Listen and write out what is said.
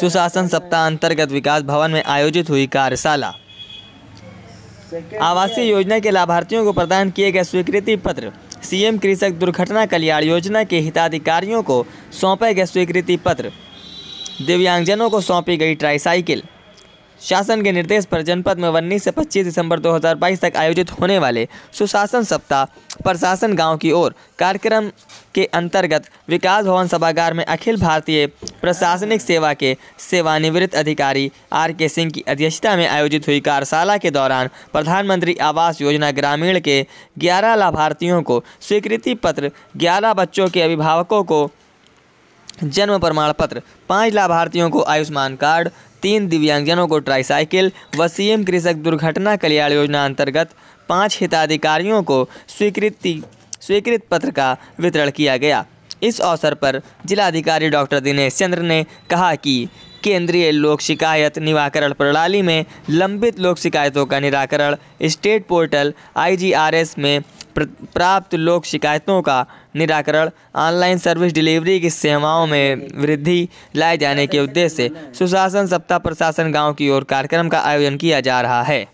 सुशासन सप्ताह अंतर्गत विकास भवन में आयोजित हुई कार्यशाला आवासीय योजना के लाभार्थियों को प्रदान किए गए स्वीकृति पत्र सीएम कृषक दुर्घटना कल्याण योजना के हिताधिकारियों को सौंपे गए स्वीकृति पत्र दिव्यांगजनों को सौंपी गई ट्राईसाइकिल शासन के निर्देश पर जनपद में उन्नीस से 25 दिसंबर 2022 तक आयोजित होने वाले सुशासन सप्ताह प्रशासन गांव की ओर कार्यक्रम के अंतर्गत विकास भवन सभागार में अखिल भारतीय प्रशासनिक सेवा के सेवानिवृत्त अधिकारी आर के सिंह की अध्यक्षता में आयोजित हुई कार्यशाला के दौरान प्रधानमंत्री आवास योजना ग्रामीण के ग्यारह लाभार्थियों को स्वीकृति पत्र ग्यारह बच्चों के अभिभावकों को जन्म प्रमाण पत्र पाँच लाभार्थियों को आयुष्मान कार्ड तीन दिव्यांगजनों को ट्राईसाइकिल व सीएम कृषक दुर्घटना कल्याण योजना अंतर्गत पाँच हिताधिकारियों को स्वीकृति स्वीकृत पत्र का वितरण किया गया इस अवसर पर जिलाधिकारी डॉक्टर दिनेश चंद्र ने कहा कि केंद्रीय लोक शिकायत निराकरण प्रणाली में लंबित लोक शिकायतों का निराकरण स्टेट पोर्टल आईजीआरएस में प्राप्त लोक शिकायतों का निराकरण ऑनलाइन सर्विस डिलीवरी की सेवाओं में वृद्धि लाए जाने के उद्देश्य से सुशासन सप्ताह प्रशासन गांव की ओर कार्यक्रम का आयोजन किया जा रहा है